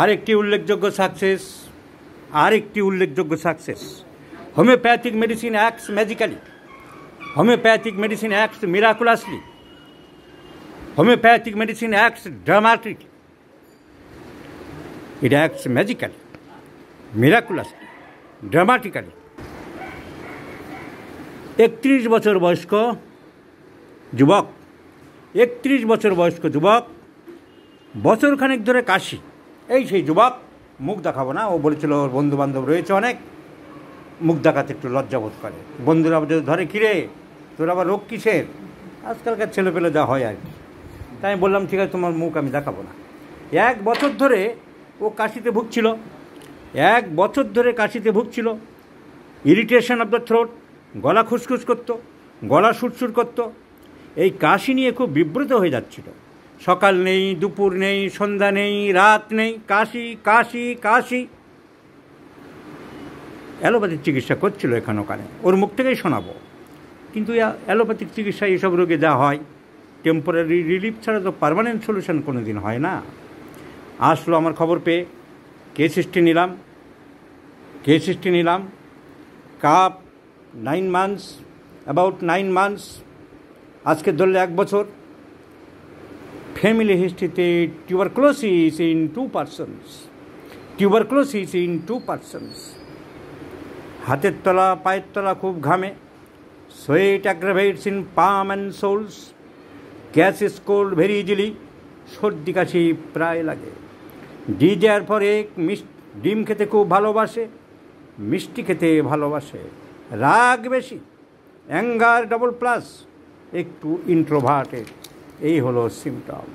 আরেকটি উল্লেখযোগ্য সাকসেস আরেকটি উল্লেখযোগ্য success homeopathic medicine acts magically homeopathic medicine acts miraculously homeopathic medicine acts dramatically. It acts magically, miraculously, dramatically. একত্রিশ বছর বয়স্ক যুবক একত্রিশ বছর বয়স্ক যুবক বছরখানেক ধরে কাশি এই সেই যুবক মুখ দেখাবো না ও বলেছিল ওর বন্ধুবান্ধব রয়েছে অনেক মুখ দেখাতে একটু লজ্জাবোধ করে বন্ধুরা যদি ধরে কিরে তোর আবার রোগ কিসের আজকালকার ছেলেপেলে যা হয় আর কি তাই আমি বললাম ঠিক আছে তোমার মুখ আমি দেখাবো না এক বছর ধরে ও কাশিতে ভুগছিল এক বছর ধরে কাশিতে ভুগছিল ইরিটেশন অফ দ্য থ্রোট গলা খুসখুস করতো গলা সুরসুর করতো এই কাশি নিয়ে খুব বিব্রত হয়ে যাচ্ছিল সকাল নেই দুপুর নেই সন্ধ্যা নেই রাত নেই কাশি কাশি কাশি অ্যালোপ্যাথিক চিকিৎসা করছিল এখানে ওখানে ওর মুখ থেকেই শোনাবো কিন্তু অ্যালোপ্যাথিক চিকিৎসা এইসব রোগে যা হয় টেম্পোরারি রিলিফ ছাড়া তো পারমানেন্ট সলিউশন কোনো দিন হয় না আসলো আমার খবর পেয়ে কে সৃষ্টি নিলাম কে সৃষ্টি নিলাম কাপ nine months about nine months আজকে ধরলে এক বছর family history the tuberculosis in two persons tuberculosis in two persons হাতের তলা পায়ের তলা খুব ঘামে sweat aggravates in palm and soles catches cold very easily সর্দি কাশি প্রায় লাগে ডিজার ফর এক ডিম খেতে খুব ভালোবাসে মিষ্টি খেতে ভালোবাসে রাগ বেশি অ্যাঙ্গার ডবল প্লাস একটু ইন্ট্রোভার্টেড এই হলো symptom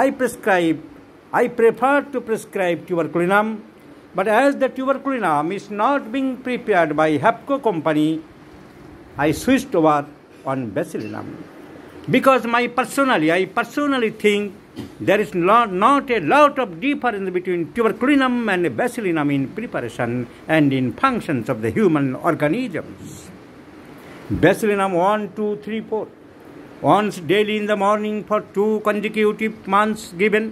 I prescribe I prefer to prescribe Tuberculinum But as the tuberculinum is not being prepared by Hapco company, I switched over on bacillinum. Because my personally, I personally think there is not, not a lot of difference between tuberculinum and bacillinum in preparation and in functions of the human organisms. Bacillinum 1, 2, 3, 4. once daily in the morning for two consecutive months given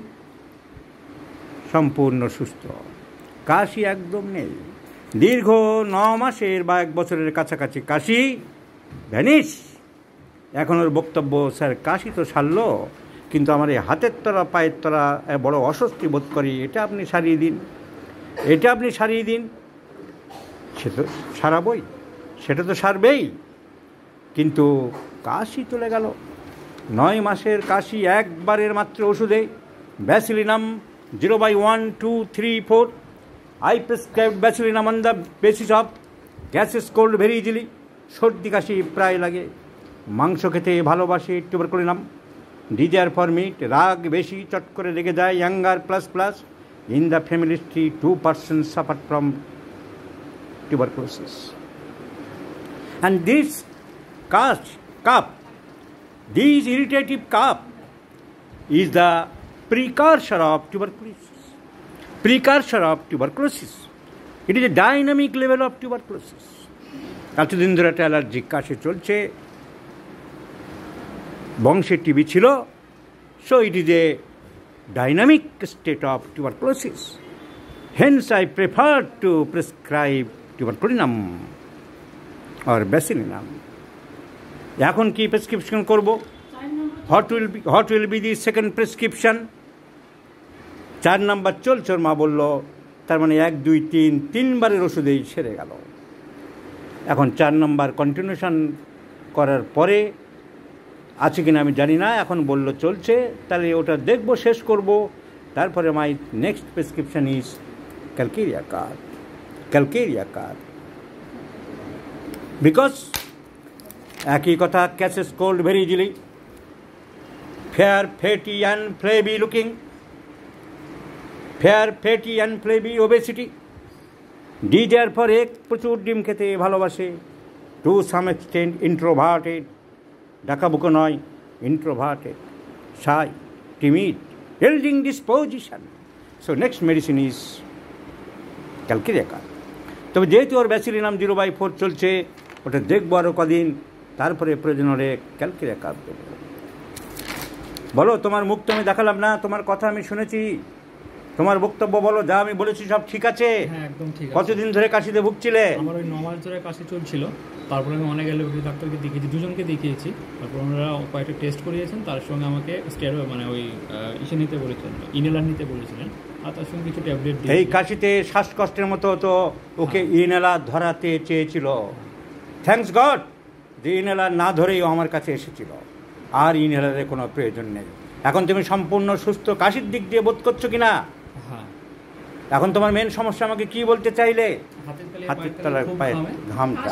সম্পূর্ণ সুস্থ কাশি একদম নেই দীর্ঘ ন মাসের বা এক বছরের কাছাকাছি কাশি ভ্যানিস এখন ওর বক্তব্য স্যার কাশি তো সারল কিন্তু আমার এই হাতের তলা পায়ের তলা বড় অস্বস্তি বোধ করি এটা আপনি সারিয়ে দিন এটা আপনি সারিয়ে দিন সে তো সারাবই সেটা তো সারবেই কিন্তু কাশি চলে গেল নয় মাসের কাশি একবারের মাত্র ওষুধে Bacillinum zero by one two three four I prescribe Bacillinum on the basis of catches cold very easily সর্দি কাশি প্রায় লাগে মাংস খেতে ভালোবাসি টিউবার নাম ডিজার ফর মিট রাগ বেশি চট করে লেগে যায় anger plus plus in the family history two percent suffer from tuberculosis and this cast cup. This irritative cough is the precursor of tuberculosis. Precursor of tuberculosis. It is a dynamic level of tuberculosis. এতদিন ধরে একটা allergic কাশি চলছে বংশে TB ছিল so it is a dynamic state of tuberculosis hence I prefer to prescribe Tuberculinum or Bacillinum এখন কি prescription করব what will be what will be the second prescription চার নাম্বার চলছে মা বলল তার মানে এক দুই তিন তিনবারের ওষুধেই সেরে গেল এখন চার নাম্বার কন্টিনিউশন করার পরে আছে কিনা আমি জানি না এখন বলল চলছে তাহলে ওটা দেখব শেষ করব তারপরে my next prescription is Calcarea carb Calcarea carb because একই কথা catches cold very easily fair fatty and flabby looking fair fatty and flabby obesity desire for এক প্রচুর ডিম খেতে ভালোবাসে টু সাম এক্সটেন্ট ইন্ট্রোভার্টেড ডাকা বুকো নয় introverted shy timid yielding disposition so next medicine is দেখা তবে যেহেতু ওর Bacillinum zero by four চলছে ওটা দেখবো আরও কদিন তারপরে প্রয়োজন হলে ক্যালকিরা কাঁদবে বলো তোমার মুখ তো আমি দেখালাম না তোমার কথা আমি শুনেছি তোমার বক্তব্য বলো যা আমি বলেছি সব হ্যাঁ, ঠিক আছে কতদিন ধরে কাশিতে ভুগছিলে আমার ওই নমাস ধরে কাশি চলছিল তারপরে আমি অনেক অ্যালোপ্যাথি ডাক্তারকে দেখিয়েছি দুজনকে দেখিয়েছি তারপর ওনারা কয়েকটা টেস্ট করিয়েছেন তার সঙ্গে আমাকে স্টেরো মানে ওই ইসে নিতে বলেছিলেন ইনেলার নিতে বলেছিলেন আর তার সঙ্গে কিছু ট্যাবলেট এই কাশিতে শ্বাসকষ্টের মতো তো ওকে হ্যাঁ। ইনেলা ধরাতে চেয়েছিল থ্যাংকস গড যে ইনহেলার না ধরেই আমার কাছে এসেছিল আর ইনহেলারের কোনো প্রয়োজন নেই এখন তুমি সম্পূর্ণ সুস্থ কাশির দিক দিয়ে বোধ করছো কি না হ্যাঁ। এখন তোমার মেন সমস্যা আমাকে কি বলতে চাইলে হাতের তলার পায়ের ঘামটা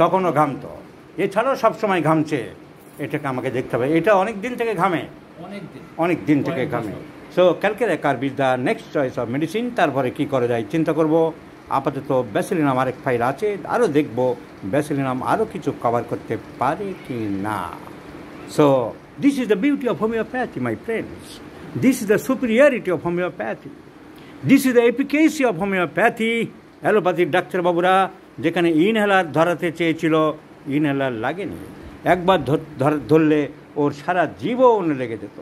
তখনও ঘামতো এছাড়াও সবসময় ঘামছে এটাকে আমাকে দেখতে হবে এটা অনেক দিন থেকে ঘামে অনেক দিন থেকে ঘামে সো ক্যালকেলেকার বিদ্যা নেক্সট চয়েস অফ মেডিসিন তারপরে কি করা যায় চিন্তা করব আপাতত ব্যাসেলিনাম আরেক ফাইল আছে আরও দেখব ব্যাসেলিনাম আরও কিছু কভার করতে পারে কি না so this is the beauty of homeopathy my friends this is the superiority of homeopathy this is the efficacy of homeopathy allopathy ডাক্তারবাবুরা যেখানে ইনহেলার ধরাতে চেয়েছিল ইনহেলার লাগেনি একবার ধরলে ওর সারা জীবন লেগে যেত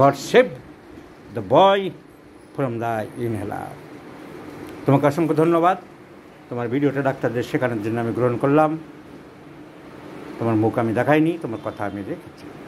God save the boy from the inhaler তোমাকে অসংখ্য ধন্যবাদ তোমার ভিডিওটা ডাক্তারদের শেখানোর জন্য আমি গ্রহণ করলাম তোমার মুখ আমি দেখাইনি তোমার কথা আমি দেখেছি